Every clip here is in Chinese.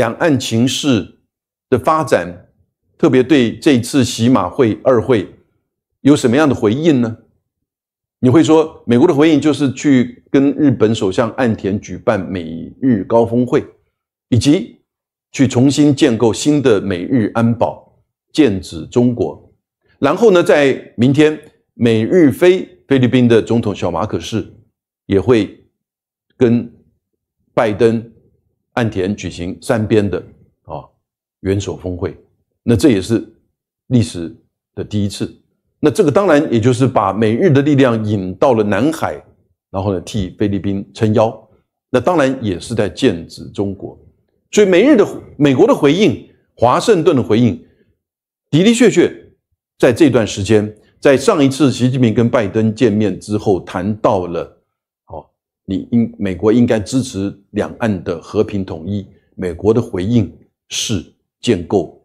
两岸情势的发展，特别对这次洗马会二会有什么样的回应呢？你会说，美国的回应就是去跟日本首相岸田举办美日高峰会，以及去重新建构新的美日安保，剑指中国。然后呢，在明天美日菲菲律宾的总统小马可士也会跟拜登。岸田举行三边的啊元首峰会，那这也是历史的第一次。那这个当然也就是把美日的力量引到了南海，然后呢替菲律宾撑腰。那当然也是在剑指中国。所以美日的美国的回应，华盛顿的回应的的确确在这段时间，在上一次习近平跟拜登见面之后谈到了。你应美国应该支持两岸的和平统一。美国的回应是建构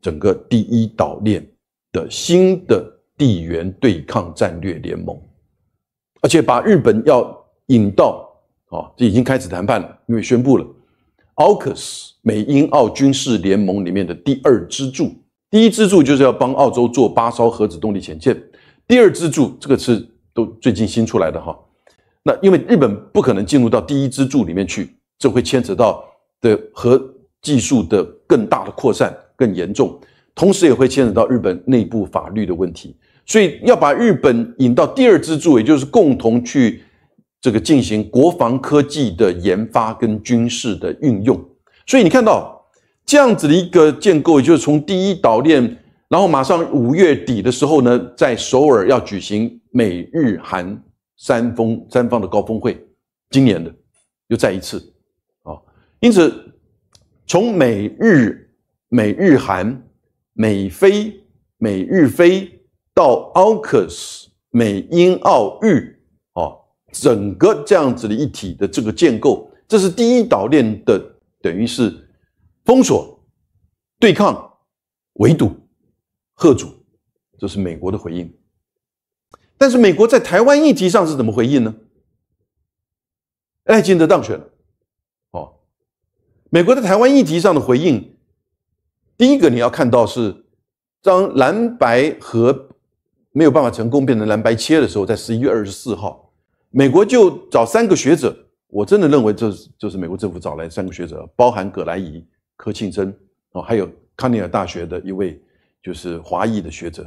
整个第一岛链的新的地缘对抗战略联盟，而且把日本要引到啊，这已经开始谈判了，因为宣布了，k 克斯美英澳军事联盟里面的第二支柱，第一支柱就是要帮澳洲做八艘核子动力潜线，第二支柱这个是都最近新出来的哈。那因为日本不可能进入到第一支柱里面去，这会牵扯到的核技术的更大的扩散更严重，同时也会牵扯到日本内部法律的问题，所以要把日本引到第二支柱，也就是共同去这个进行国防科技的研发跟军事的运用。所以你看到这样子的一个建构，也就是从第一岛链，然后马上五月底的时候呢，在首尔要举行美日韩。三峰三方的高峰会，今年的又再一次，啊，因此从美日美日韩美菲美日菲到 k 克斯美英澳日，啊，整个这样子的一体的这个建构，这是第一岛链的等于是封锁、对抗、围堵、贺阻，这是美国的回应。但是美国在台湾议题上是怎么回应呢？赖金德当选了，哦，美国在台湾议题上的回应，第一个你要看到是，当蓝白和没有办法成功变成蓝白切的时候，在十一月二十四号，美国就找三个学者，我真的认为这是就是美国政府找来三个学者，包含葛莱仪、柯庆生，哦，还有康奈尔大学的一位就是华裔的学者，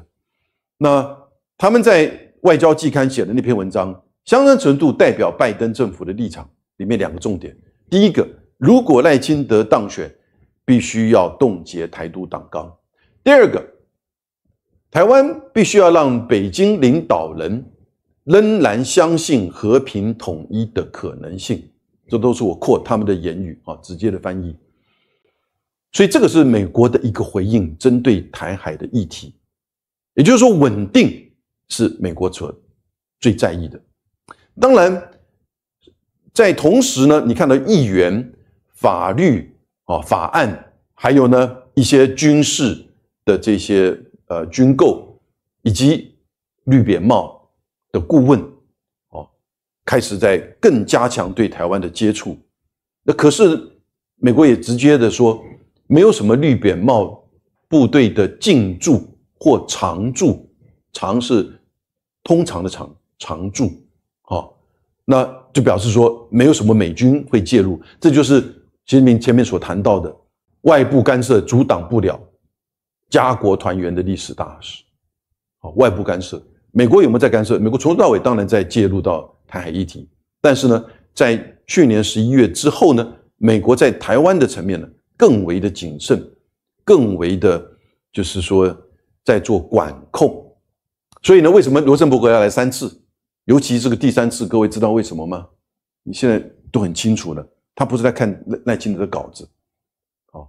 那他们在。外交季刊写的那篇文章，相当程度代表拜登政府的立场。里面两个重点：第一个，如果赖清德当选，必须要冻结台独党纲；第二个，台湾必须要让北京领导人仍然相信和平统一的可能性。这都是我扩他们的言语啊，直接的翻译。所以这个是美国的一个回应，针对台海的议题，也就是说稳定。是美国所最在意的。当然，在同时呢，你看到议员、法律啊、法案，还有呢一些军事的这些呃军购，以及绿扁帽的顾问哦，开始在更加强对台湾的接触。那可是美国也直接的说，没有什么绿扁帽部队的进驻或常驻，常是。通常的常常驻啊，那就表示说没有什么美军会介入，这就是前面前面所谈到的外部干涉阻挡不了家国团圆的历史大事啊。外部干涉，美国有没有在干涉？美国从头到尾当然在介入到台海议题，但是呢，在去年十一月之后呢，美国在台湾的层面呢，更为的谨慎，更为的就是说在做管控。所以呢，为什么罗森伯格要来三次？尤其这个第三次，各位知道为什么吗？你现在都很清楚了。他不是在看赖赖清德的稿子，哦，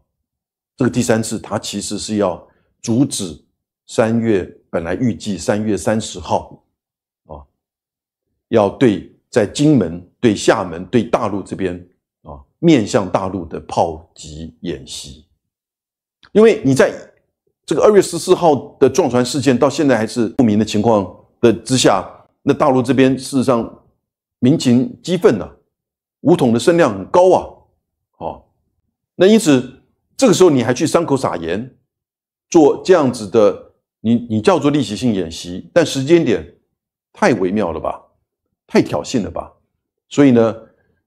这个第三次他其实是要阻止三月本来预计三月三十号，啊，要对在金门、对厦门、对大陆这边啊面向大陆的炮击演习，因为你在。这个二月十四号的撞船事件到现在还是不明的情况的之下，那大陆这边事实上民情激愤呐，武统的声量很高啊，哦，那因此这个时候你还去伤口撒盐，做这样子的，你你叫做例行性演习，但时间点太微妙了吧，太挑衅了吧，所以呢，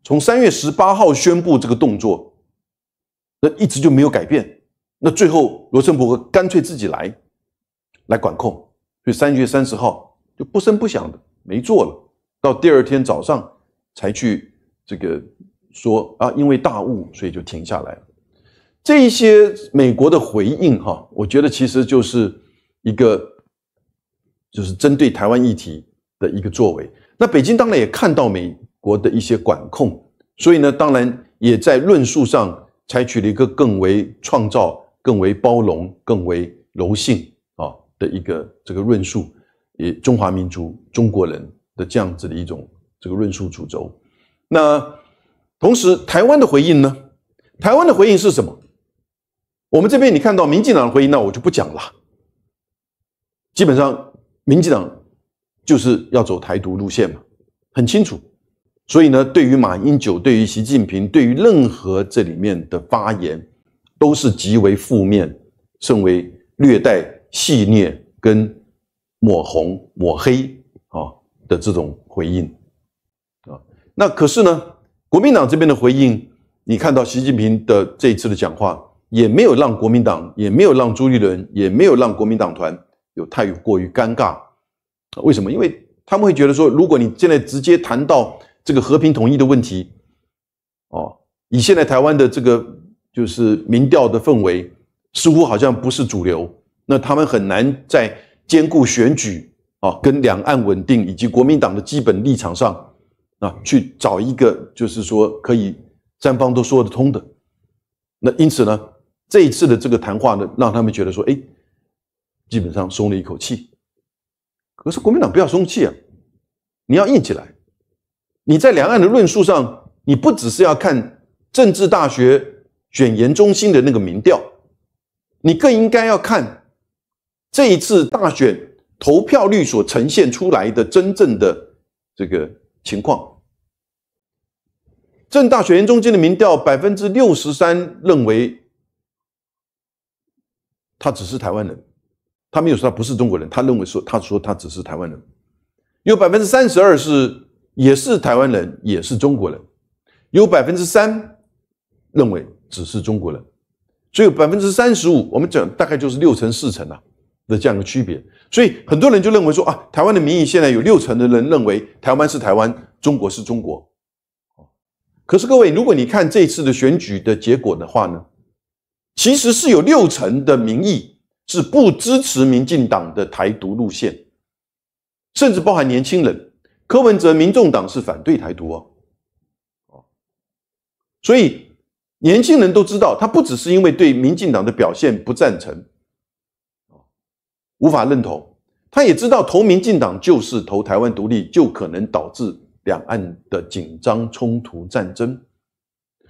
从三月十八号宣布这个动作，那一直就没有改变。那最后，罗森伯格干脆自己来，来管控，所以三月三十号就不声不响的没做了，到第二天早上才去这个说啊，因为大雾，所以就停下来了。这些美国的回应哈，我觉得其实就是一个，就是针对台湾议题的一个作为。那北京当然也看到美国的一些管控，所以呢，当然也在论述上采取了一个更为创造。更为包容、更为柔性啊的一个这个论述，以中华民族、中国人的这样子的一种这个论述主轴。那同时，台湾的回应呢？台湾的回应是什么？我们这边你看到民进党的回应，那我就不讲了。基本上，民进党就是要走台独路线嘛，很清楚。所以呢，对于马英九、对于习近平、对于任何这里面的发言。都是极为负面，甚为略带戏谑跟抹红抹黑啊的这种回应啊。那可是呢，国民党这边的回应，你看到习近平的这一次的讲话，也没有让国民党，也没有让朱立伦，也没有让国民党团有太过于尴尬为什么？因为他们会觉得说，如果你现在直接谈到这个和平统一的问题，哦，以现在台湾的这个。就是民调的氛围似乎好像不是主流，那他们很难在兼顾选举啊、跟两岸稳定以及国民党的基本立场上啊去找一个就是说可以三方都说得通的。那因此呢，这一次的这个谈话呢，让他们觉得说，哎，基本上松了一口气。可是国民党不要松气啊，你要硬起来，你在两岸的论述上，你不只是要看政治大学。选研中心的那个民调，你更应该要看这一次大选投票率所呈现出来的真正的这个情况。正大选研中心的民调，百分之六十三认为他只是台湾人，他没有说他不是中国人，他认为说他说他只是台湾人。有百分之三十二是也是台湾人也是中国人，有百分之三认为。只是中国人，所以百分之三十五，我们讲大概就是六成四成啊的这样一个区别。所以很多人就认为说啊，台湾的民意现在有六成的人认为台湾是台湾，中国是中国。可是各位，如果你看这次的选举的结果的话呢，其实是有六成的民意是不支持民进党的台独路线，甚至包含年轻人柯文哲，民众党是反对台独哦，所以。年轻人都知道，他不只是因为对民进党的表现不赞成、无法认同，他也知道投民进党就是投台湾独立，就可能导致两岸的紧张、冲突、战争。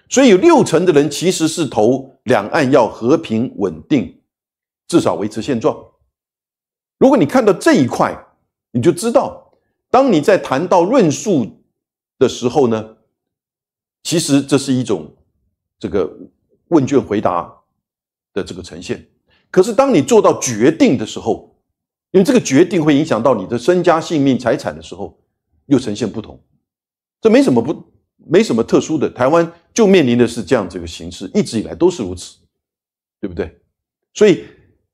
所以有六成的人其实是投两岸要和平、稳定，至少维持现状。如果你看到这一块，你就知道，当你在谈到论述的时候呢，其实这是一种。这个问卷回答的这个呈现，可是当你做到决定的时候，因为这个决定会影响到你的身家性命财产的时候，又呈现不同。这没什么不没什么特殊的，台湾就面临的是这样这个形式，一直以来都是如此，对不对？所以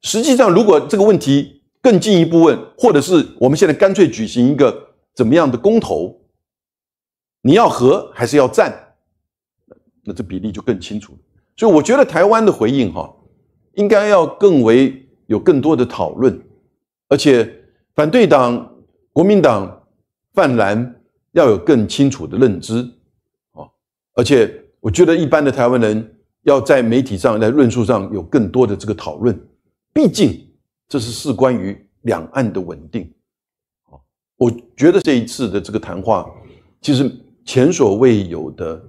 实际上，如果这个问题更进一步问，或者是我们现在干脆举行一个怎么样的公投，你要和还是要战？那这比例就更清楚了，所以我觉得台湾的回应哈，应该要更为有更多的讨论，而且反对党国民党泛蓝要有更清楚的认知，啊，而且我觉得一般的台湾人要在媒体上在论述上有更多的这个讨论，毕竟这是事关于两岸的稳定，啊，我觉得这一次的这个谈话其实前所未有的。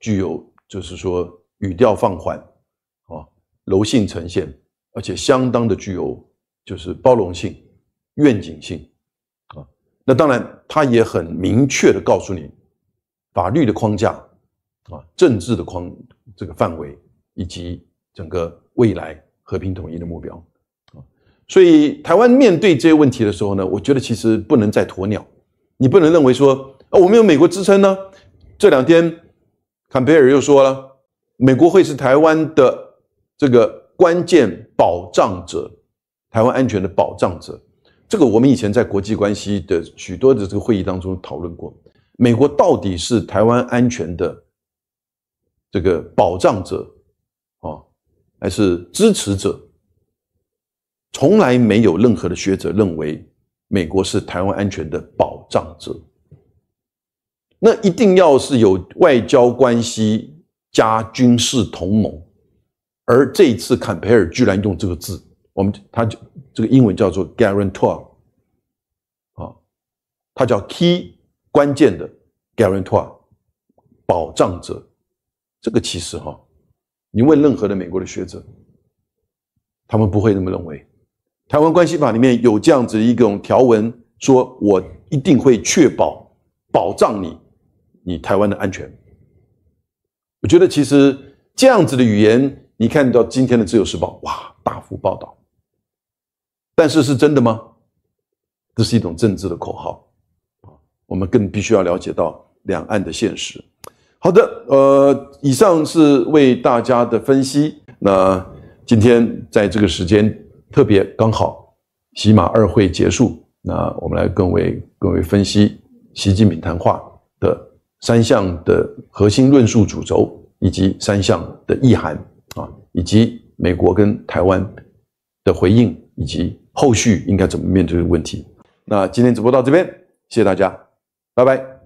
具有就是说语调放缓啊，柔性呈现，而且相当的具有就是包容性、愿景性啊。那当然，他也很明确的告诉你法律的框架啊、政治的框这个范围以及整个未来和平统一的目标啊。所以，台湾面对这些问题的时候呢，我觉得其实不能再鸵鸟，你不能认为说啊，我们有美国支撑呢，这两天。坎贝尔又说了，美国会是台湾的这个关键保障者，台湾安全的保障者。这个我们以前在国际关系的许多的这个会议当中讨论过，美国到底是台湾安全的这个保障者啊，还是支持者？从来没有任何的学者认为美国是台湾安全的保障者。那一定要是有外交关系加军事同盟，而这一次坎培尔居然用这个字，我们他就这个英文叫做 guarantor 啊，他叫 key 关键的 guarantor 保障者，这个其实哈，你问任何的美国的学者，他们不会那么认为。台湾关系法里面有这样子一种条文，说我一定会确保保障你。你台湾的安全，我觉得其实这样子的语言，你看到今天的《自由时报》哇，大幅报道，但是是真的吗？这是一种政治的口号。我们更必须要了解到两岸的现实。好的，呃，以上是为大家的分析。那今天在这个时间特别刚好，喜马二会结束，那我们来更为更为分析习近平谈话。三项的核心论述主轴，以及三项的意涵，啊，以及美国跟台湾的回应，以及后续应该怎么面对的问题。那今天直播到这边，谢谢大家，拜拜。